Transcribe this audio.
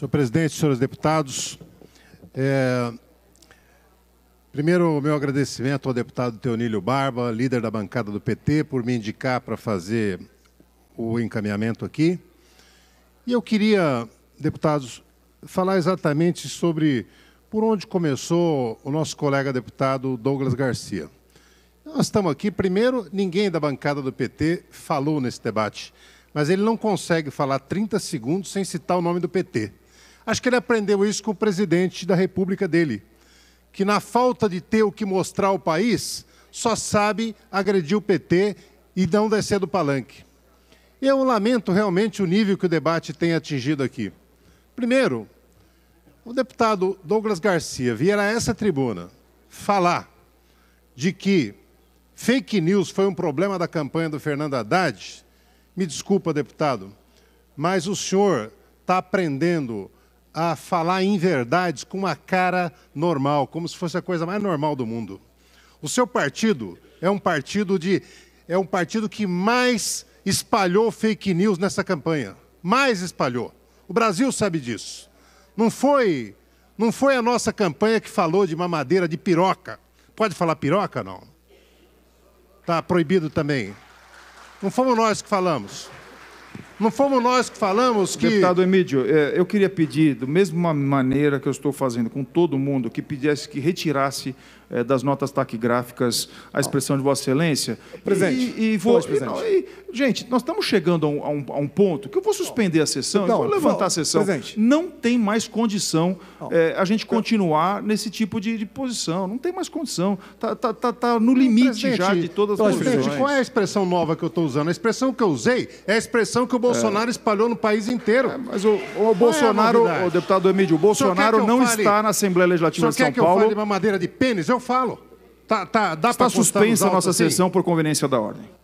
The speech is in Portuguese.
Senhor presidente, senhores deputados, é... primeiro o meu agradecimento ao deputado Teonílio Barba, líder da bancada do PT, por me indicar para fazer o encaminhamento aqui. E eu queria, deputados, falar exatamente sobre por onde começou o nosso colega deputado Douglas Garcia. Nós estamos aqui, primeiro, ninguém da bancada do PT falou nesse debate, mas ele não consegue falar 30 segundos sem citar o nome do PT. Acho que ele aprendeu isso com o presidente da República dele, que na falta de ter o que mostrar ao país, só sabe agredir o PT e não descer do palanque. Eu lamento realmente o nível que o debate tem atingido aqui. Primeiro, o deputado Douglas Garcia vier a essa tribuna falar de que fake news foi um problema da campanha do Fernando Haddad. Me desculpa, deputado, mas o senhor está aprendendo a falar em verdades com uma cara normal, como se fosse a coisa mais normal do mundo. O seu partido é um partido de é um partido que mais espalhou fake news nessa campanha, mais espalhou. O Brasil sabe disso. Não foi não foi a nossa campanha que falou de mamadeira de piroca. Pode falar piroca não? Tá proibido também. Não fomos nós que falamos. Não fomos nós que falamos que. Deputado Emílio, é, eu queria pedir, da mesma maneira que eu estou fazendo com todo mundo, que pedisse que retirasse é, das notas taquigráficas a expressão de Vossa Excelência. Presidente. E, e vou, pois, presidente. E, Gente, nós estamos chegando a um, a, um, a um, ponto que eu vou suspender a sessão, não, eu vou levantar não, a sessão. Presidente. Não tem mais condição é, a gente continuar nesse tipo de, de posição. Não tem mais condição. Está tá, tá, tá no limite não, já de todas as presidente, posições. qual é a expressão nova que eu estou usando? A expressão que eu usei é a expressão que o Bolsonaro é. espalhou no país inteiro. É, mas o, o é Bolsonaro, o deputado Emílio, o Bolsonaro o não fale? está na Assembleia Legislativa de São Paulo. quer que eu fale madeira de pênis? Eu falo. Tá, tá, dá Está suspensa a nossa assim? sessão por conveniência da ordem.